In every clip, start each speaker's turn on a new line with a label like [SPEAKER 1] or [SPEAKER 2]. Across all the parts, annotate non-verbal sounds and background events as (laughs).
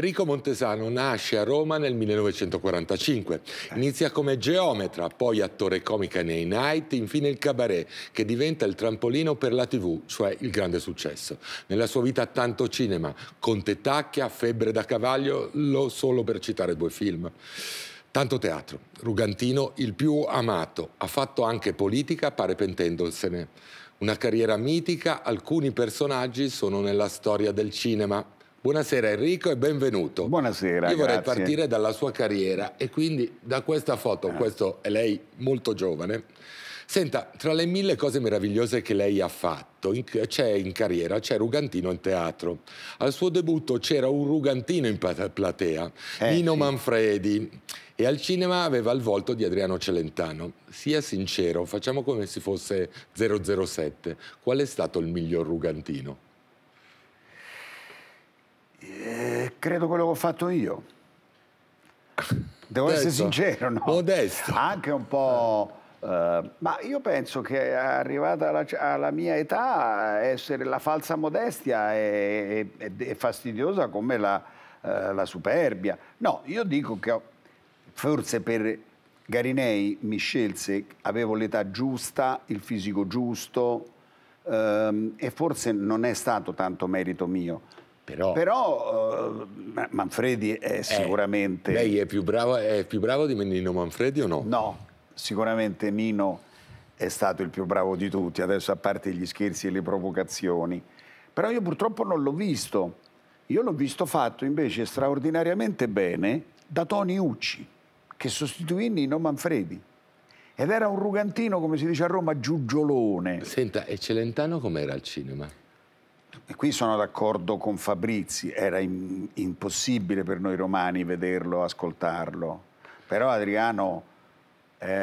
[SPEAKER 1] Enrico Montesano nasce a Roma nel 1945. Inizia come geometra, poi attore comica nei Night, infine il cabaret, che diventa il trampolino per la TV, cioè il grande successo. Nella sua vita tanto cinema, Conte Tacchia, Febbre da cavallo, lo solo per citare due film. Tanto teatro. Rugantino, il più amato, ha fatto anche politica, pare pentendosene. Una carriera mitica, alcuni personaggi sono nella storia del cinema, Buonasera Enrico e benvenuto. Buonasera. Io vorrei grazie. partire dalla sua carriera e quindi da questa foto, ah. questo è lei molto giovane. Senta, tra le mille cose meravigliose che lei ha fatto, c'è in carriera, c'è Rugantino in teatro. Al suo debutto c'era un Rugantino in platea, eh, Nino sì. Manfredi, e al cinema aveva il volto di Adriano Celentano. Sia sincero, facciamo come se fosse 007. Qual è stato il miglior Rugantino?
[SPEAKER 2] Eh, credo quello che ho fatto io.
[SPEAKER 1] Devo Modesto. essere sincero,
[SPEAKER 2] no? Modesto. Anche un po'... Eh, ma io penso che arrivata alla, alla, mia età essere la falsa modestia è, è, è fastidiosa come la, eh, la superbia. No, io dico che forse per Garinei mi scelse, avevo l'età giusta, il fisico giusto ehm, e forse non è stato tanto merito mio,
[SPEAKER 1] però, Però uh, Manfredi è eh, sicuramente... Eh, lei è più, bravo, è più bravo di Nino Manfredi o no? No,
[SPEAKER 2] sicuramente Nino è stato il più bravo di tutti, adesso a parte gli scherzi e le provocazioni. Però io purtroppo non l'ho visto. Io l'ho visto fatto invece straordinariamente bene da Tony Ucci, che sostituì Nino Manfredi. Ed era un rugantino, come si dice a Roma, giugiolone. Senta, e Celentano com'era al cinema? E qui sono d'accordo con Fabrizi, era in, impossibile per noi romani vederlo, ascoltarlo. Però Adriano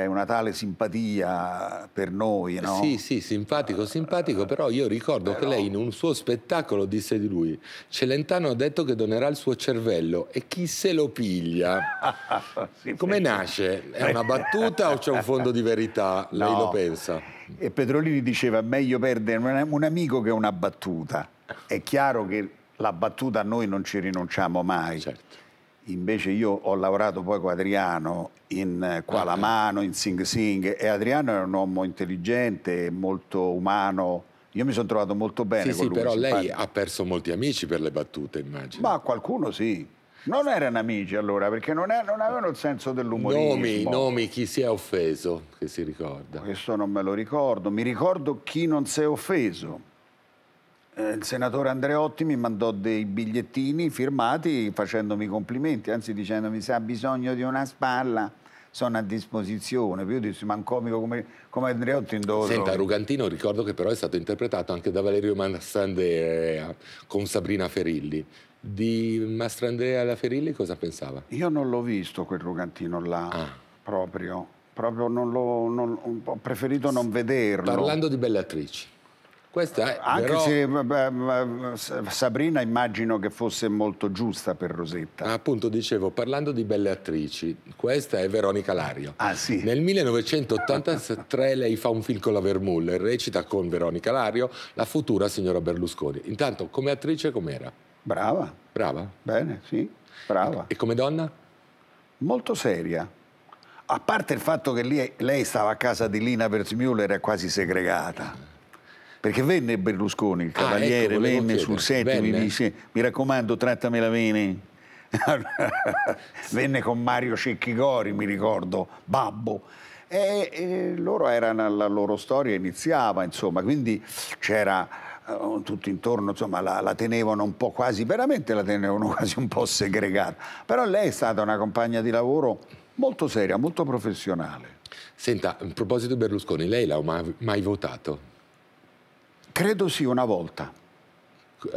[SPEAKER 1] una tale simpatia per noi, no? Sì, sì, simpatico, simpatico, però io ricordo però... che lei in un suo spettacolo disse di lui Celentano ha detto che donerà il suo cervello e chi se lo piglia? (laughs) sì, Come nasce? È una battuta o c'è un fondo di verità? Lei no. lo pensa?
[SPEAKER 2] E Petrolini diceva meglio perdere un amico che una battuta. È chiaro che la battuta a noi non ci rinunciamo mai. Certo Invece io ho lavorato poi con Adriano in eh, Qualamano, ah, ah. in Sing Sing e Adriano era un uomo intelligente, molto umano. Io mi sono trovato molto bene sì, sì lui, però lei ha
[SPEAKER 1] perso molti amici per le battute, immagino.
[SPEAKER 2] Ma qualcuno sì. Non erano amici allora, perché non, è, non avevano il senso dell'umorismo. Nomi, nomi, chi si è offeso, che si ricorda. Questo non me lo ricordo. Mi ricordo chi non si è offeso eh, il senatore Andreotti mi mandò dei bigliettini firmati facendomi complimenti, anzi dicendomi se ha bisogno di una spalla sono a disposizione. Io dissi, ma un comico come, come Andreotti indosso. Senta,
[SPEAKER 1] Rugantino ricordo che però è stato interpretato anche da Valerio Mastrandrea con Sabrina Ferilli. Di Mastrandrea alla Ferilli cosa pensava?
[SPEAKER 2] Io non l'ho visto quel Rugantino là, ah. proprio. Proprio non l'ho, ho preferito non vederlo. Parlando di belle attrici. Questa
[SPEAKER 1] è, Anche
[SPEAKER 2] però... se Sabrina immagino che fosse molto giusta per
[SPEAKER 1] Rosetta. Appunto, dicevo, parlando di belle attrici, questa è Veronica Lario. Ah, sì. Nel 1983 (laughs) lei fa un film con la Vermuller, recita con Veronica Lario, la futura signora Berlusconi. Intanto, come attrice com'era? Brava. Brava? Bene, sì, brava. E, e come donna? Molto seria a parte il fatto
[SPEAKER 2] che lei, lei stava a casa di Lina Verzmuller, è quasi segregata. Perché venne Berlusconi, il cavaliere, ah, ecco, venne sul set e mi disse mi raccomando trattamela bene. (laughs) venne con Mario Cecchigori, mi ricordo, Babbo. E, e loro erano, la loro storia iniziava, insomma, quindi c'era eh, tutto intorno, insomma, la, la, tenevano un po' quasi, veramente la tenevano (laughs) quasi un po' segregata. Però lei è stata una compagna di lavoro molto seria, molto professionale.
[SPEAKER 1] Senta, a proposito di Berlusconi, lei l'ha mai, mai votato? Credo sì, una volta. Uh,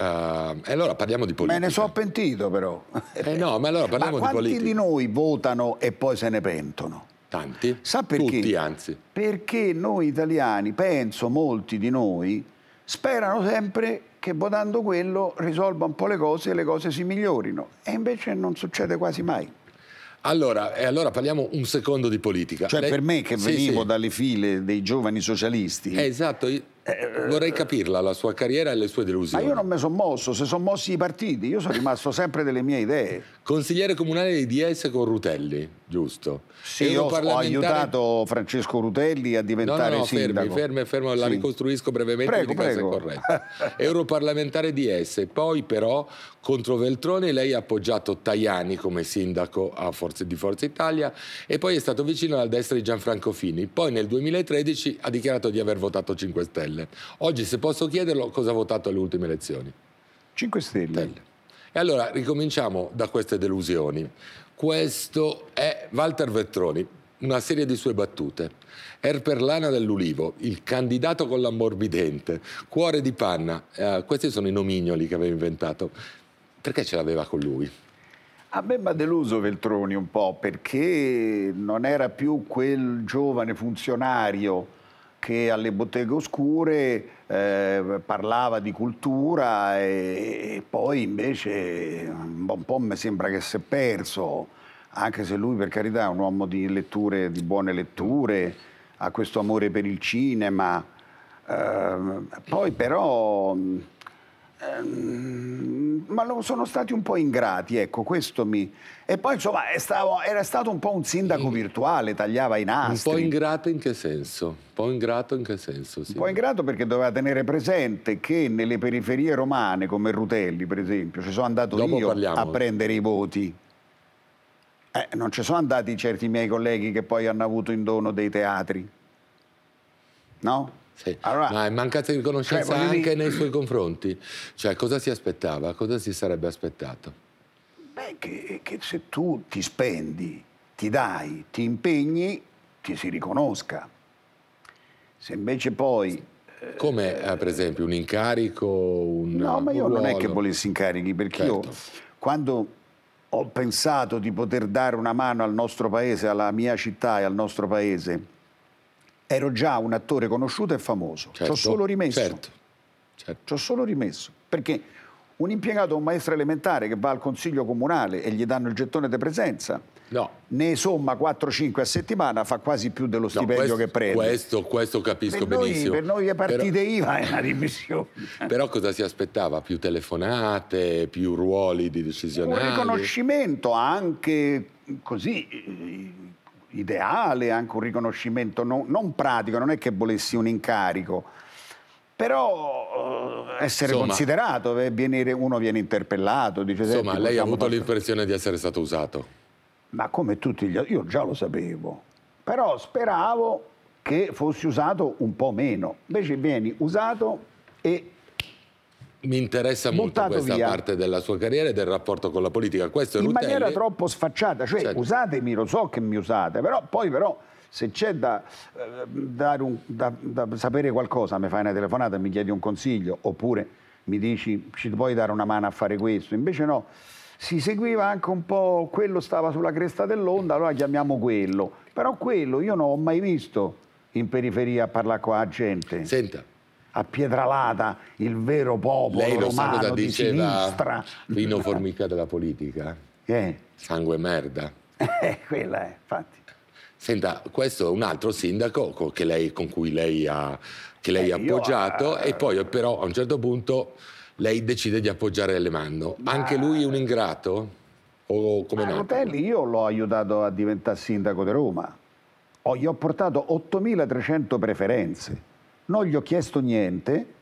[SPEAKER 1] e allora parliamo di politica. Me ne
[SPEAKER 2] sono pentito però.
[SPEAKER 1] Eh no, ma allora parliamo ma di politica. Quanti di
[SPEAKER 2] noi votano e poi se ne pentono? Tanti.
[SPEAKER 1] Sa perché? Tutti, anzi.
[SPEAKER 2] Perché noi italiani, penso molti di noi, sperano sempre che votando quello risolva un po' le cose e le cose si migliorino. E invece non succede quasi mai.
[SPEAKER 1] Allora, allora, parliamo un secondo di politica. Cioè Lei... per me che venivo sì, sì. dalle file dei giovani socialisti. Eh, esatto. Eh, Vorrei eh, capirla, la sua carriera e le sue delusioni. Ma io
[SPEAKER 2] non mi sono mosso, se sono mossi i partiti, io sono rimasto sempre delle mie idee.
[SPEAKER 1] Consigliere comunale di DS con Rutelli, giusto? Sì, io parlamentare... ho aiutato Francesco Rutelli a diventare no, no, no, sindaco. Fermi, fermi, fermi, la sì. ricostruisco brevemente prego, perché prego. è corretto. (laughs) Europarlamentare Diese, poi però contro Veltroni lei ha appoggiato Tajani come sindaco Forza, di Forza Italia e poi è stato vicino alla destra di Gianfranco Fini. Poi nel 2013 ha dichiarato di aver votato 5 Stelle. Oggi se posso chiederlo cosa ha votato alle ultime elezioni? 5 Stelle. Stelle. E allora ricominciamo da queste delusioni. Questo è Walter Vettroni, una serie di sue battute. Erperlana dell'Ulivo, il candidato con l'ammorbidente, cuore di panna, eh, questi sono i nomignoli che aveva inventato. Perché ce l'aveva con lui? A me mi ha deluso Veltroni un po' perché non era più quel
[SPEAKER 2] giovane funzionario che alle botteghe oscure eh, parlava di cultura e, e poi invece un po' mi sembra che si è perso, anche se lui per carità è un uomo di letture, di buone letture, ha questo amore per il cinema. Eh, poi però... Eh, ma sono stati un po' ingrati, ecco, questo mi... E poi, insomma, stavo, era stato un po' un sindaco virtuale, tagliava i nastri. Un po' ingrato in che senso? Un po' ingrato in che senso, sì. Un po' ingrato perché doveva tenere presente che nelle periferie romane, come Rutelli, per esempio, ci sono andato Dopo io parliamo. a prendere i voti. Eh, non ci sono andati certi miei colleghi che poi hanno avuto in dono
[SPEAKER 1] dei teatri. No? Sì. Allora, ma è mancata di conoscenza cioè, anche dire... nei (clears throat) suoi confronti. Cioè, cosa si aspettava? Cosa si sarebbe aspettato?
[SPEAKER 2] Beh, che, che se tu ti spendi, ti dai, ti impegni, ti si riconosca. Se invece poi eh, come eh, per esempio un incarico? Un, no, ma io non è che volessi incarichi, perché certo. io quando ho pensato di poter dare una mano al nostro paese, alla mia città e al nostro paese, ero già un attore conosciuto e famoso. Certo, Ci ho certo, solo rimesso. Certo, certo. Ci ho solo rimesso. Perché un impiegato, un maestro elementare che va al consiglio comunale e gli danno il gettone di presenza, no. ne somma 4-5 a settimana, fa quasi più
[SPEAKER 1] dello stipendio no, questo, che prende. Questo, questo capisco per benissimo. Noi, per noi è partita però, IVA è una rimissione. (laughs) Però cosa si aspettava? Più telefonate, più ruoli di decisionari? Un
[SPEAKER 2] riconoscimento anche così eh, ideale, anche un riconoscimento non, non pratico, non è che volessi un incarico, però uh, essere insomma, considerato, eh, viene, uno viene interpellato, dice... Insomma, lei ha avuto l'impressione
[SPEAKER 1] di essere stato usato.
[SPEAKER 2] Ma come tutti gli altri, io già lo sapevo, però speravo che fossi usato un po' meno, invece vieni usato e
[SPEAKER 1] mi interessa molto questa via. parte della sua carriera e del rapporto con la politica. Questo In Rutelli. maniera
[SPEAKER 2] troppo sfacciata, cioè certo. usatemi, lo so che mi usate, però poi però se c'è da, eh, da, da, da, sapere qualcosa, mi fai una telefonata e mi chiedi un consiglio, oppure mi dici ci puoi dare una mano a fare questo, invece no. Si seguiva anche un po', quello stava sulla cresta dell'onda, allora chiamiamo quello. Però quello io non ho mai visto in periferia a parlare con la gente. Senta, a Pietralata il vero popolo Lei lo sa cosa dice sinistra.
[SPEAKER 1] Rino Formica della politica? Eh. Sangue merda. (laughs) Eh, quella è, infatti. Senta, questo è un altro sindaco con, lei, con cui lei ha, lei eh, appoggiato io, eh, e poi però a un certo punto lei decide di appoggiare Alemanno. Ma... Anche lui è un ingrato? O come no?
[SPEAKER 2] Rotelli io l'ho aiutato a diventare sindaco di Roma. Ho, gli ho portato 8.300 preferenze non gli ho chiesto niente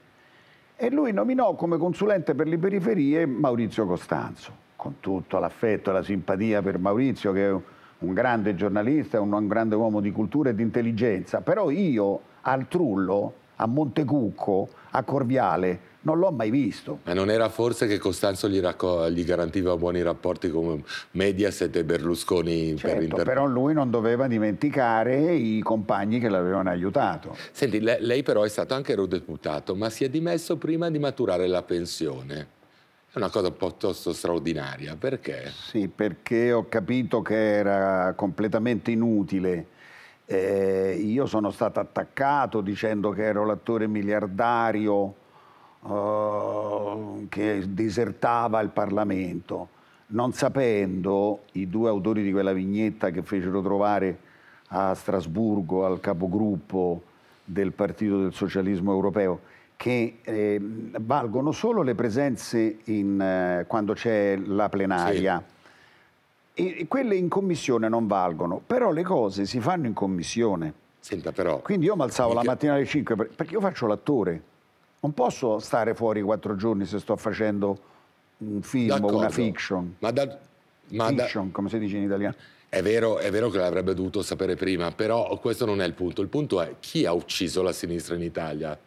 [SPEAKER 2] e lui nominò come consulente per le periferie Maurizio Costanzo, con tutto l'affetto e la simpatia per Maurizio che è un grande giornalista, un, un grande uomo di cultura e di intelligenza, però io al Trullo, a Montecucco, a Corviale, non l'ho mai visto.
[SPEAKER 1] Ma non era forse che Costanzo gli, gli garantiva buoni rapporti con Mediaset e Berlusconi? Certo, per però
[SPEAKER 2] lui non doveva dimenticare i
[SPEAKER 1] compagni che l'avevano aiutato. Senti, lei, lei però è stato anche eurodeputato, ma si è dimesso prima di maturare la pensione. È una cosa piuttosto straordinaria, perché?
[SPEAKER 2] Sì, perché ho capito che era completamente inutile. Eh, io sono stato attaccato dicendo che ero l'attore miliardario eh, che disertava il Parlamento, non sapendo i due autori di quella vignetta che fecero trovare a Strasburgo al capogruppo del Partito del Socialismo Europeo, che eh, valgono solo le presenze in, eh, quando c'è la plenaria. Sì. E, e quelle in commissione non valgono, però le cose si fanno in commissione. Senta però. Quindi io mi alzavo la mattina alle 5 perché io faccio l'attore non posso stare fuori quattro giorni se sto facendo un film o una fiction. Ma da,
[SPEAKER 1] ma fiction, da... come si dice in italiano. È vero, è vero, che l'avrebbe dovuto sapere prima, però questo non è il punto. Il punto è chi ha ucciso la sinistra in Italia,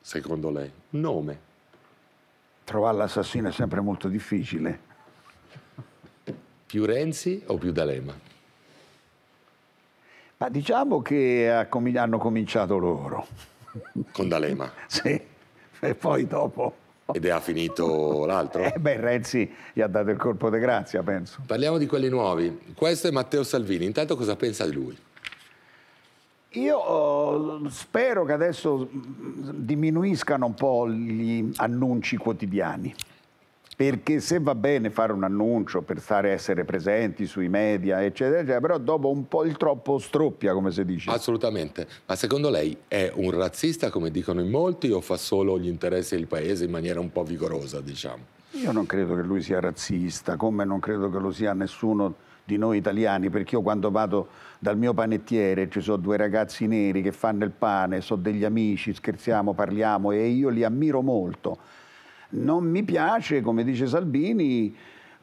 [SPEAKER 1] secondo lei? Nome. Trovare l'assassino è sempre molto difficile. Più Renzi o più D'Alema?
[SPEAKER 2] Ma diciamo che hanno cominciato loro. Con D'Alema. (laughs) sì,
[SPEAKER 1] e poi dopo... Ed è finito l'altro? Eh
[SPEAKER 2] beh, Renzi gli ha dato il colpo
[SPEAKER 1] di grazia, penso. Parliamo di quelli nuovi. Questo è Matteo Salvini. Intanto cosa pensa di lui?
[SPEAKER 2] Io oh, spero che adesso mm, diminuiscano un po' gli annunci quotidiani perché se va bene fare un annuncio per stare essere presenti sui media, eccetera, eccetera, però dopo un po' il troppo stroppia,
[SPEAKER 1] come si dice. Assolutamente, ma secondo lei è un razzista, come dicono in molti, o fa solo gli interessi del paese in maniera un po' vigorosa, diciamo?
[SPEAKER 2] Io non credo
[SPEAKER 1] che lui sia razzista,
[SPEAKER 2] come non credo che lo sia nessuno di noi italiani, perché io quando vado dal mio panettiere ci sono due ragazzi neri che fanno il pane, sono degli amici, scherziamo, parliamo e io li ammiro molto non mi piace, come dice Salvini,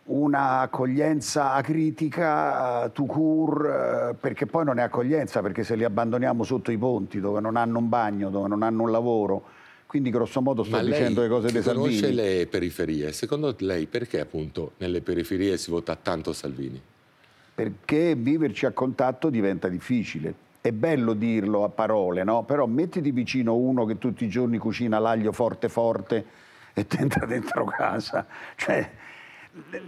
[SPEAKER 2] un'accoglienza acritica, to cure, eh, perché poi non è accoglienza, perché se li abbandoniamo sotto i ponti, dove non hanno un bagno, dove non hanno un lavoro, quindi grosso modo
[SPEAKER 1] sto dicendo le cose dei Salvini. conosce le periferie, secondo lei perché appunto nelle periferie si vota tanto Salvini?
[SPEAKER 2] Perché viverci a contatto diventa difficile. È bello dirlo a parole, no? Però mettiti vicino uno che tutti i giorni cucina l'aglio forte forte e tenta dentro casa. Cioè,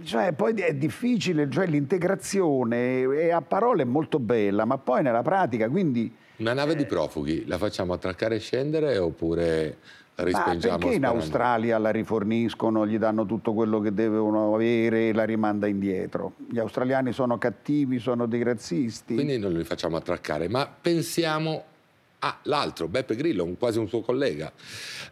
[SPEAKER 2] cioè, poi è difficile, cioè, l'integrazione a parole è molto bella, ma poi nella pratica, quindi...
[SPEAKER 1] Una nave di eh, profughi, la facciamo attraccare e scendere oppure la rispingiamo? Ma perché in Australia
[SPEAKER 2] la riforniscono, gli danno tutto quello che devono avere e la rimanda indietro? Gli australiani sono cattivi, sono dei razzisti. Quindi
[SPEAKER 1] non li facciamo attraccare, ma pensiamo Ah, l'altro, Beppe Grillo, un, quasi un suo collega,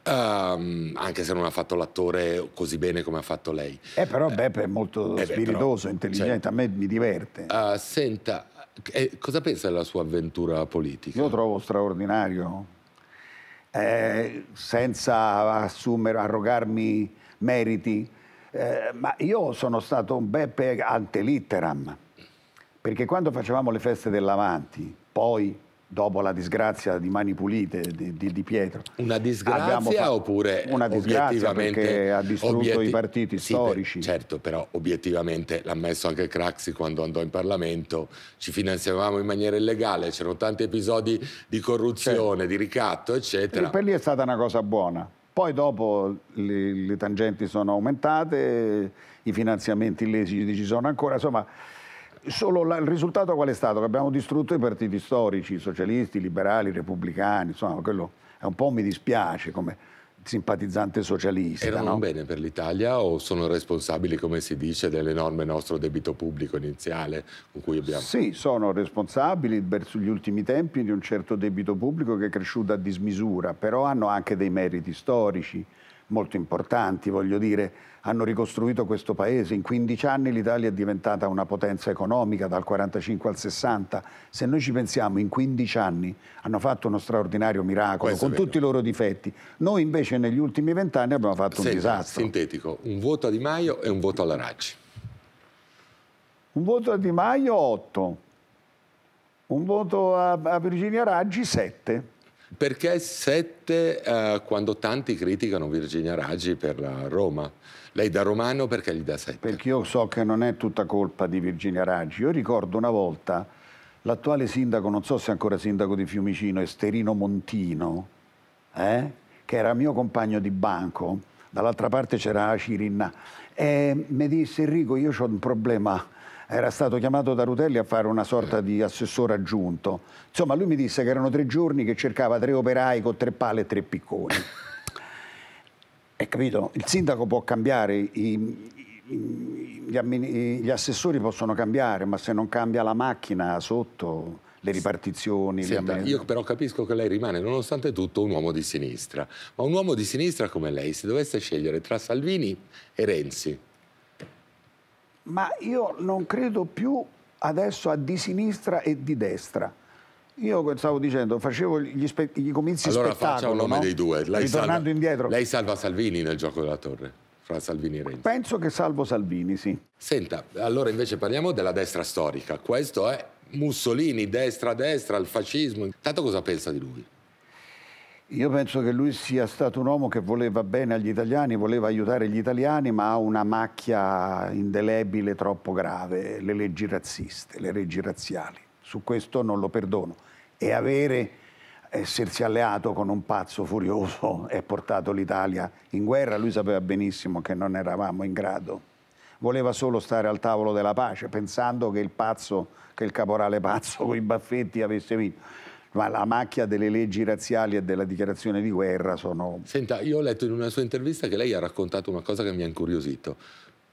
[SPEAKER 1] um, anche se non ha fatto l'attore così bene come ha fatto lei.
[SPEAKER 2] Eh, però eh, Beppe è molto eh, spiritoso, però, intelligente, cioè, a me mi diverte. Uh, senta, eh, cosa pensa della sua avventura politica? Io lo trovo straordinario, eh, senza assumere, arrogarmi meriti, eh, ma io sono stato un Beppe ante litteram, perché quando facevamo le feste dell'Avanti, poi dopo la disgrazia di Mani Pulite di, di, di Pietro. Una disgrazia
[SPEAKER 1] oppure una disgrazia perché ha distrutto obietti... i partiti sì, storici. Per, certo, però obiettivamente l'ha messo anche Craxi quando andò in Parlamento, ci finanziavamo in maniera illegale, c'erano tanti episodi di corruzione, certo. di ricatto, eccetera. E per
[SPEAKER 2] lì è stata una cosa buona. Poi dopo le, le tangenti sono aumentate, i finanziamenti illeciti ci sono ancora, insomma Solo la, il risultato qual è stato? Che abbiamo distrutto i partiti storici, socialisti, liberali, repubblicani, insomma, quello è un po' mi dispiace come
[SPEAKER 1] simpatizzante socialista. Erano no? bene per l'Italia o sono responsabili, come si dice, dell'enorme nostro debito pubblico iniziale con cui abbiamo... Sì, sono responsabili verso gli
[SPEAKER 2] ultimi tempi di un certo debito pubblico che è cresciuto a dismisura, però hanno anche dei meriti storici molto importanti, voglio dire, hanno ricostruito questo paese. In 15 anni l'Italia è diventata una potenza economica dal 45 al 60. Se noi ci pensiamo, in 15 anni hanno fatto uno straordinario miracolo Questo con tutti i loro difetti. Noi invece negli ultimi 20 anni abbiamo fatto Senta, un disastro.
[SPEAKER 1] Sintetico, un voto a Di Maio e un voto alla Raggi.
[SPEAKER 2] Un voto a Di Maio 8, un voto a, a Virginia Raggi 7.
[SPEAKER 1] Perché sette eh, quando tanti criticano Virginia Raggi per la Roma? Lei da romano perché gli dà sette? Perché io so che
[SPEAKER 2] non è tutta colpa di Virginia Raggi. Io ricordo una volta l'attuale sindaco, non so se è ancora sindaco di Fiumicino, Esterino Montino, eh? che era mio compagno di banco, dall'altra parte c'era Cirinna, e mi disse Enrico io ho un problema era stato chiamato da Rutelli a fare una sorta di assessore aggiunto. Insomma, lui mi disse che erano tre giorni che cercava tre operai con tre pale e tre picconi. e capito? Il sindaco può cambiare, i, i, gli, gli assessori possono cambiare, ma se non cambia la macchina sotto le ripartizioni.
[SPEAKER 1] Senta, io però capisco che lei rimane, nonostante tutto, un uomo di sinistra. Ma un uomo di sinistra come lei, se dovesse scegliere tra Salvini e Renzi,
[SPEAKER 2] ma io non credo più adesso a di sinistra e di destra. Io stavo dicendo, facevo gli, spe- gli comizi allora spettacolo. Allora faccia un nome no? dei due. Lei salva,
[SPEAKER 1] indietro. Lei salva Salvini nel gioco della torre, fra Salvini e Renzi.
[SPEAKER 2] Penso che salvo Salvini, sì. Senta,
[SPEAKER 1] allora invece parliamo della destra storica. Questo è Mussolini, destra-destra, il fascismo. Tanto cosa pensa di lui?
[SPEAKER 2] Io penso che lui sia stato un uomo che voleva bene agli italiani, voleva aiutare gli italiani, ma ha una macchia indelebile troppo grave, le leggi razziste, le leggi razziali. Su questo non lo perdono. E avere, essersi alleato con un pazzo furioso (laughs) e portato l'Italia in guerra, lui sapeva benissimo che non eravamo in grado. Voleva solo stare al tavolo della pace, pensando che il pazzo, che il caporale pazzo (laughs) con i baffetti avesse vinto ma la macchia delle leggi razziali e della dichiarazione di guerra sono... Senta,
[SPEAKER 1] io ho letto in una sua intervista che lei ha raccontato una cosa che mi ha incuriosito.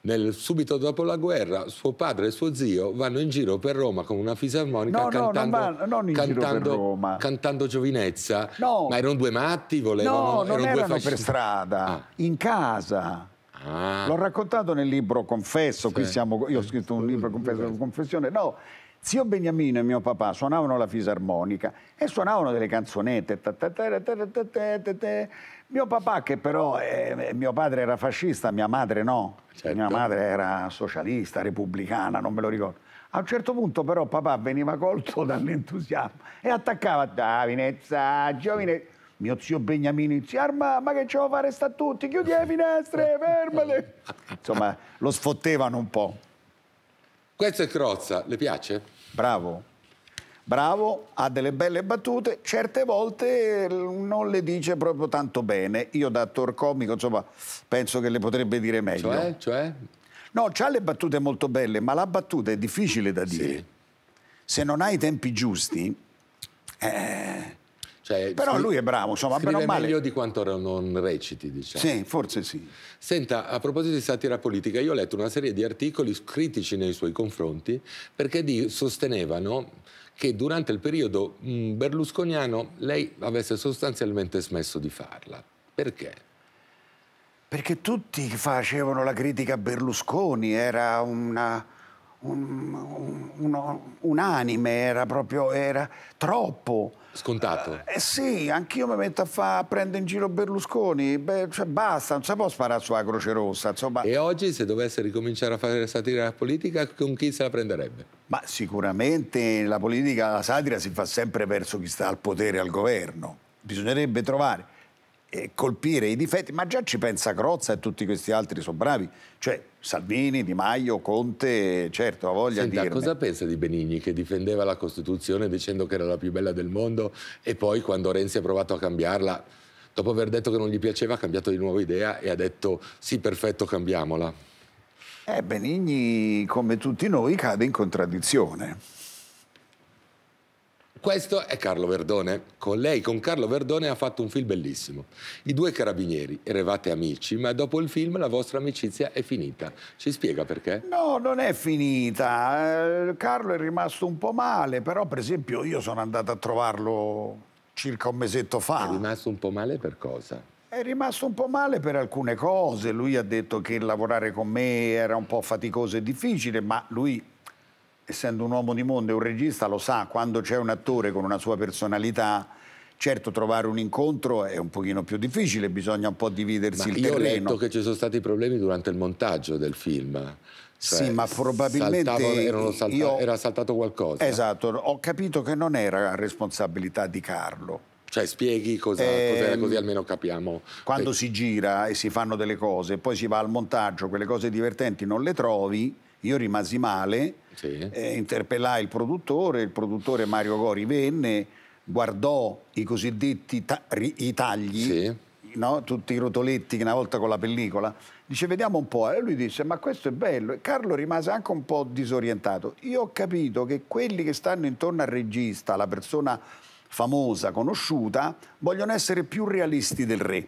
[SPEAKER 1] Nel, subito dopo la guerra suo padre e suo zio vanno in giro per Roma con una fisarmonica no, cantando, no, non va, non cantando, cantando, giovinezza no. ma erano due matti volevano, no, non erano, due fasc... per strada ah. in casa ah. l'ho raccontato nel libro Confesso sì. qui
[SPEAKER 2] siamo, io ho scritto un libro Confesso, Confessione no Zio Beniamino e mio papà suonavano la fisarmonica e suonavano delle canzonette. Mio papà, che però eh, eh, mio padre era fascista, mia madre no. Certo. Mia madre era socialista, repubblicana, non me lo ricordo. A un certo punto però papà veniva colto (laughs) dall'entusiasmo e attaccava Davinezza, giovine. mio zio Beniamino iniziare, ma, ma che ce lo fare sta tutti, chiudi le finestre, fermate. (laughs) Insomma, lo sfottevano un po'. Questo è Crozza, le piace? Bravo. Bravo, ha delle belle battute, certe volte non le dice proprio tanto bene. Io da attore comico, insomma, penso che le potrebbe dire meglio. Cioè? cioè? No, ha le battute molto belle, ma la battuta è difficile da dire. Sì. Se non hai i tempi giusti,
[SPEAKER 1] eh, cioè, però lui è bravo, insomma, scrive meno male. meglio di quanto non reciti, diciamo. Sì, forse sì. Senta, a proposito di satira politica, io ho letto una serie di articoli critici nei suoi confronti perché di, sostenevano che durante il periodo mm, berlusconiano lei avesse sostanzialmente smesso di farla. Perché?
[SPEAKER 2] Perché tutti facevano la critica a Berlusconi, era una... Un, un, un, un, anime, era proprio era
[SPEAKER 1] troppo scontato.
[SPEAKER 2] Eh, eh sì, anch'io mi metto a, fa, a prendere in giro Berlusconi. Beh, cioè, basta, non si può sparare sulla Croce Rossa. Insomma. E
[SPEAKER 1] oggi, se dovesse ricominciare a fare satira alla politica, con chi se la prenderebbe? Ma sicuramente la politica, la satira si fa sempre
[SPEAKER 2] verso chi sta al potere, al governo. Bisognerebbe trovare e colpire i difetti, ma già ci pensa Crozza e tutti questi altri sono bravi. Cioè Salvini, Di Maio,
[SPEAKER 1] Conte, certo, ha voglia di dire. cosa pensa di Benigni che difendeva la Costituzione dicendo che era la più bella del mondo e poi quando Renzi ha provato a cambiarla, dopo aver detto che non gli piaceva, ha cambiato di nuovo idea e ha detto sì, perfetto, cambiamola.
[SPEAKER 2] Eh, Benigni, come tutti noi, cade in contraddizione.
[SPEAKER 1] Questo è Carlo Verdone. Con lei, con Carlo Verdone, ha fatto un film bellissimo. I due carabinieri, eravate amici, ma dopo il film la vostra amicizia è finita. Ci spiega perché?
[SPEAKER 2] No, non è finita. Eh, Carlo è rimasto un po' male, però per esempio io sono andato
[SPEAKER 1] a trovarlo circa un mesetto fa. È rimasto un po' male per cosa?
[SPEAKER 2] È rimasto un po' male per alcune cose. Lui ha detto che lavorare con me era un po' faticoso e difficile, ma lui essendo un uomo di mondo e un regista, lo sa, quando c'è un attore con una sua personalità, certo trovare un incontro è un pochino più difficile, bisogna un po'
[SPEAKER 1] dividersi Ma il io terreno. Io ho letto che ci sono stati problemi durante il montaggio del film. Cioè, sì, ma probabilmente saltavo, salta io... era saltato qualcosa. Esatto, ho capito che non era
[SPEAKER 2] responsabilità di Carlo. Cioè spieghi cosa, eh, così ehm, almeno capiamo. Quando eh. si gira e si fanno delle cose, poi si va al montaggio, quelle cose divertenti non le trovi, io rimasi male, eh, interpellai il produttore, il produttore Mario Gori venne, guardò i cosiddetti ta i tagli, sì. no? tutti i rotoletti che una volta con la pellicola, dice vediamo un po', e lui disse ma questo è bello, e Carlo rimase anche un po' disorientato. Io ho capito che quelli che stanno intorno al regista, la persona famosa, conosciuta, vogliono essere più realisti del re.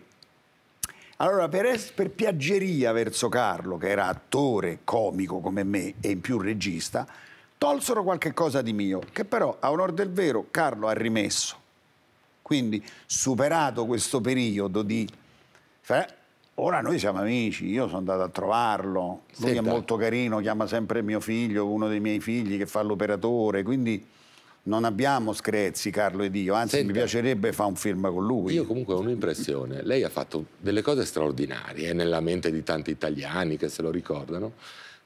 [SPEAKER 2] Allora, per, es- per piaggeria verso Carlo, che era attore comico come me e in più regista, tolsero qualche cosa di mio, che però, a onore del vero, Carlo ha rimesso. Quindi, superato questo periodo di... Ora noi siamo amici, io sono andato a trovarlo, lui Senta. è molto carino, chiama sempre mio figlio, uno dei miei figli che fa l'operatore, quindi non abbiamo screzzi
[SPEAKER 1] Carlo ed io, anzi Senta, mi piacerebbe fare un film con lui. Io comunque ho un'impressione, lei ha fatto delle cose straordinarie eh, nella mente di tanti italiani che se lo ricordano,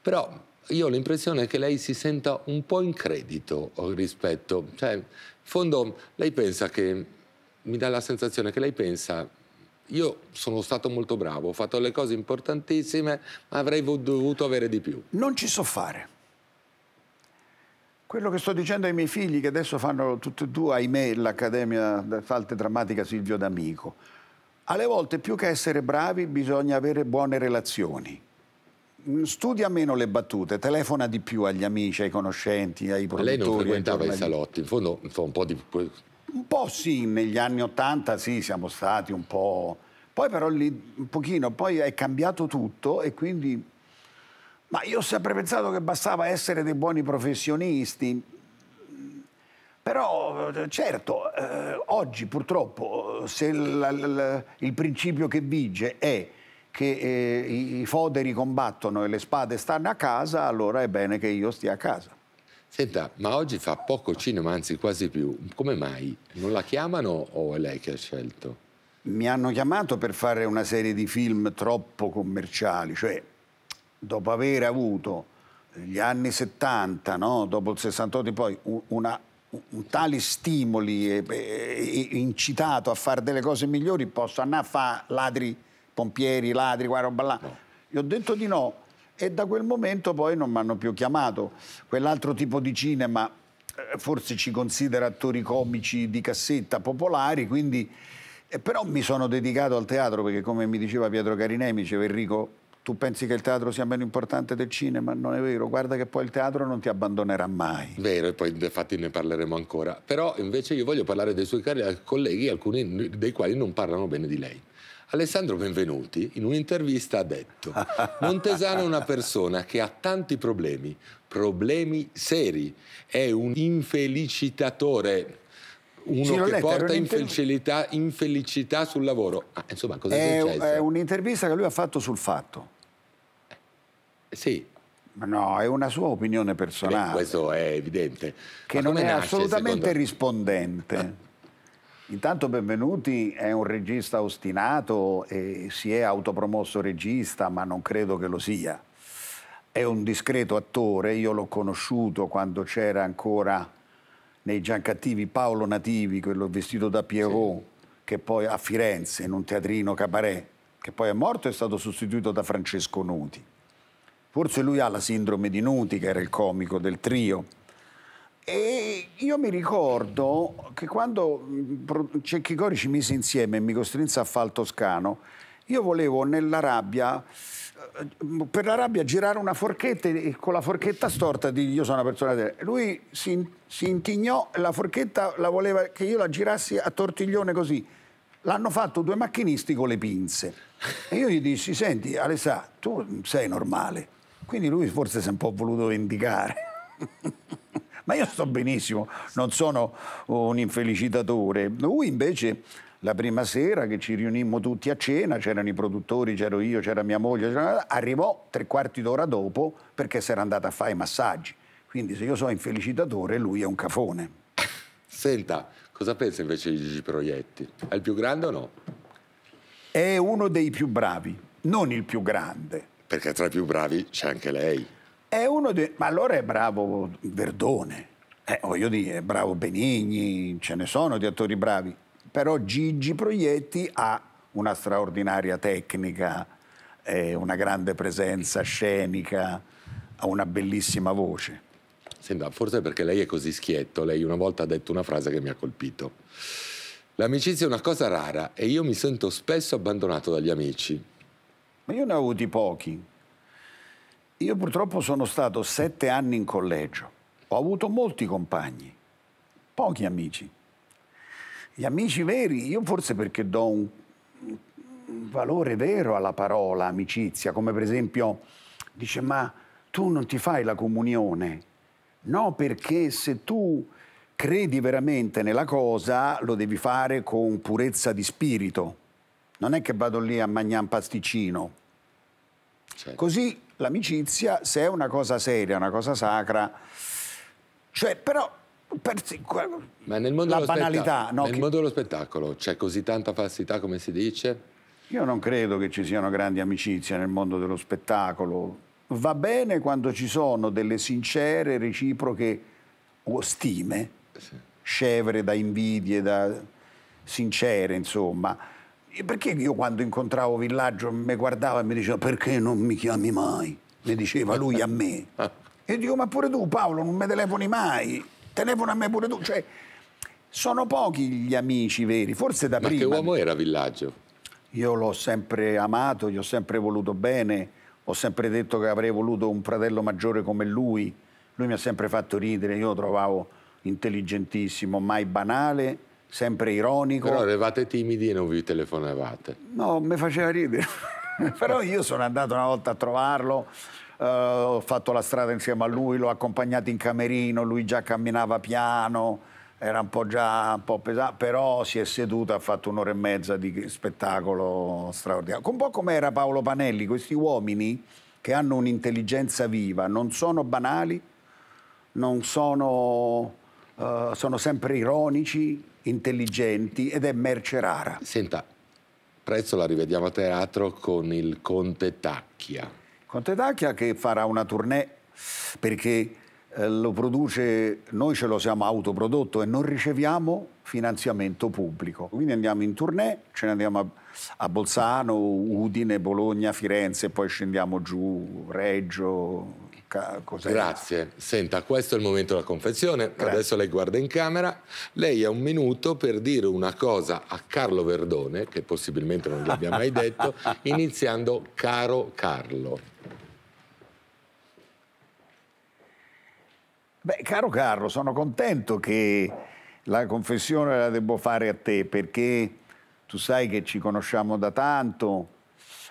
[SPEAKER 1] però io ho l'impressione che lei si senta un po' in credito oh, rispetto, cioè in fondo lei pensa che, mi dà la sensazione che lei pensa io sono stato molto bravo, ho fatto le cose importantissime, ma avrei dovuto avere di più. Non ci so fare.
[SPEAKER 2] Quello che sto dicendo ai miei figli, che adesso fanno tutti e due, ahimè, l'Accademia d'Arte Drammatica Silvio D'Amico, alle volte più che essere bravi bisogna avere buone relazioni. Mm, studia meno le battute, telefona di più agli amici, ai conoscenti, ai produttori. lei non frequentava i salotti, in fondo fa un po' di... Un po' sì, negli anni Ottanta sì, siamo stati un po'... Poi però lì un pochino, poi è cambiato tutto e quindi ma io ho sempre pensato che bastava essere dei buoni professionisti, però eh, certo, eh, oggi purtroppo se il, il principio che vige è che eh, i foderi combattono e le spade stanno a casa, allora
[SPEAKER 1] è bene che io stia a casa. Senta, ma oggi fa poco cinema, anzi quasi più. Come mai? Non la chiamano o è lei che ha scelto? Mi hanno chiamato per fare una
[SPEAKER 2] serie di film troppo commerciali, cioè dopo aver avuto gli anni 70, no? dopo il 68 in poi, una, un tali stimoli e, e, e incitato a fare delle cose migliori, posso andare a fare ladri, pompieri, ladri, qua roba là. No. Gli ho detto di no e da quel momento poi non mi hanno più chiamato. Quell'altro tipo di cinema eh, forse ci considera attori comici di cassetta popolari, quindi... Eh, però mi sono dedicato al teatro perché come mi diceva Pietro Carinemi, diceva Enrico tu pensi che il teatro sia meno importante del cinema? Non è vero, guarda che poi il teatro non ti abbandonerà mai.
[SPEAKER 1] Vero, e poi infatti ne parleremo ancora. Però invece io voglio parlare dei suoi eh, colleghi, alcuni dei quali non parlano bene di lei. Alessandro Benvenuti in un'intervista ha detto (laughs) Montesano è una persona che ha tanti problemi, problemi seri, è un infelicitatore
[SPEAKER 2] uno sì, che letto, porta
[SPEAKER 1] infelicità, infelicità, sul lavoro. Ah, insomma, cosa è, successo? è
[SPEAKER 2] un'intervista che lui ha fatto sul fatto. Sì. Ma no, è una sua opinione personale. Beh,
[SPEAKER 1] questo è evidente. Che non è nasce, assolutamente secondo...
[SPEAKER 2] rispondente. (laughs) Intanto Benvenuti è un regista ostinato e si è autopromosso regista, ma non credo che lo sia. È un discreto attore, io l'ho conosciuto quando c'era ancora nei Giancattivi Paolo Nativi, quello vestito da Pierrot, sì. che poi a Firenze, in un teatrino cabaret, che poi è morto e è stato sostituito da Francesco Nuti. Forse lui ha la sindrome di Nuti, che era il comico del trio. E io mi ricordo che quando Cecchi cioè, Cori ci mise insieme e mi costrinse a fare il toscano, io volevo nella rabbia, eh, per la rabbia girare una forchetta e con la forchetta storta di io sono una persona della. Lui si, si intignò, la forchetta la voleva che io la girassi a tortiglione così. L'hanno fatto due macchinisti con le pinze. E io gli dissi, senti Alessà, tu sei normale. Quindi lui forse si è un po' voluto vendicare. (laughs) Ma io sto benissimo, non sono un infelicitatore. Lui invece la prima sera che ci riunimmo tutti a cena, c'erano i produttori, c'ero io, c'era mia moglie, arrivò tre quarti d'ora dopo perché si era andata a fare i massaggi. Quindi se io sono infelicitatore, lui è un cafone. Senta,
[SPEAKER 1] cosa pensa invece di Gigi Proietti? È il più grande o no? È uno dei più bravi, non il più grande perché tra i più bravi c'è anche lei.
[SPEAKER 2] È uno dei... Ma allora è bravo Verdone, eh, voglio dire, è bravo Benigni, ce ne sono di attori bravi, però Gigi Proietti ha una straordinaria tecnica, eh, una grande presenza scenica, ha una
[SPEAKER 1] bellissima voce. Senta, forse perché lei è così schietto, lei una volta ha detto una frase che mi ha colpito. L'amicizia è una cosa rara e io mi sento spesso abbandonato dagli amici. Ma io ne ho avuti pochi. Io purtroppo sono stato
[SPEAKER 2] sette anni in collegio. Ho avuto molti compagni, pochi amici. Gli amici veri, io forse perché do un valore vero alla parola amicizia, come per esempio dice ma tu non ti fai la comunione. No, perché se tu credi veramente nella cosa lo devi fare con purezza di spirito non è che vado lì a mangiare un pasticcino. Certo. Così l'amicizia, se è una cosa seria, una cosa sacra, cioè però... Per... Ma nel mondo la dello banalità, no,
[SPEAKER 1] nel che... mondo dello spettacolo c'è così tanta falsità come si dice? Io non credo
[SPEAKER 2] che ci siano grandi amicizie nel mondo dello spettacolo. Va bene quando ci sono delle sincere, reciproche o stime, sì. scevere da invidie, da sincere, insomma. Perché io quando incontravo Villaggio mi guardava e mi diceva perché non mi chiami mai? Mi diceva lui a me. (laughs) E dico ma pure tu Paolo non mi telefoni mai, telefona a me pure tu. Cioè, sono pochi gli amici veri, forse da ma prima. Ma che uomo era Villaggio? Io l'ho sempre amato, gli ho sempre voluto bene, ho sempre detto che avrei voluto un fratello maggiore come lui. Lui mi ha sempre fatto ridere, io lo trovavo intelligentissimo, mai banale
[SPEAKER 1] sempre ironico. Però eravate timidi e non vi telefonavate.
[SPEAKER 2] No, mi faceva ridere. (laughs) Però io sono andato una volta a trovarlo, eh, ho fatto la strada insieme a lui, l'ho accompagnato in camerino, lui già camminava piano, era un po' già un po' pesato, però si è seduto, ha fatto un'ora e mezza di spettacolo straordinario. Un po' come era Paolo Panelli, questi uomini che hanno un'intelligenza viva, non sono banali, non sono, eh, sono sempre ironici,
[SPEAKER 1] intelligenti ed è merce rara. Senta, prezzo la rivediamo a teatro con il Conte Tacchia.
[SPEAKER 2] Conte Tacchia che farà una tournée perché eh, lo produce, noi ce lo siamo autoprodotto e non riceviamo finanziamento pubblico. Quindi andiamo in tournée, ce ne andiamo a, a Bolzano, Udine, Bologna, Firenze, poi scendiamo giù, Reggio, cos'è. Grazie.
[SPEAKER 1] Senta, questo è il momento della confezione. Grazie. Adesso lei guarda in camera. Lei ha un minuto per dire una cosa a Carlo Verdone, che possibilmente non gli abbia mai detto, (laughs) iniziando caro Carlo.
[SPEAKER 2] Beh, caro Carlo, sono contento che la confessione la devo fare a te perché tu sai che ci conosciamo da tanto,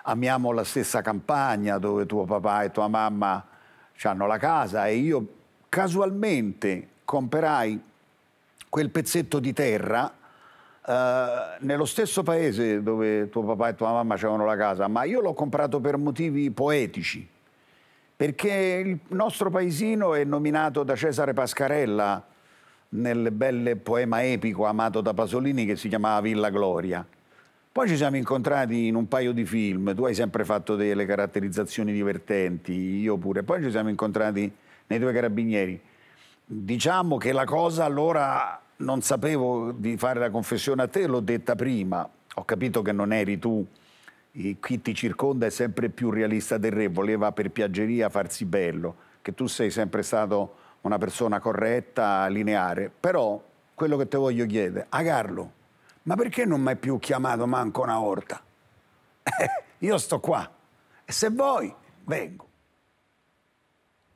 [SPEAKER 2] amiamo la stessa campagna dove tuo papà e tua mamma hanno la casa e io casualmente comperai quel pezzetto di terra eh, nello stesso paese dove tuo papà e tua mamma avevano la casa, ma io l'ho comprato per motivi poetici, perché il nostro paesino è nominato da Cesare Pascarella nel bel poema epico amato da Pasolini che si chiamava Villa Gloria. Poi ci siamo incontrati in un paio di film, tu hai sempre fatto delle caratterizzazioni divertenti, io pure, poi ci siamo incontrati nei tuoi carabinieri. Diciamo che la cosa allora non sapevo di fare la confessione a te, l'ho detta prima, ho capito che non eri tu, chi ti circonda è sempre più realista del re, voleva per piaggeria farsi bello, che tu sei sempre stato una persona corretta, lineare, però quello che te voglio chiedere, a Carlo, ma perché non mi hai più chiamato manco una volta? (laughs) Io sto qua e se vuoi vengo.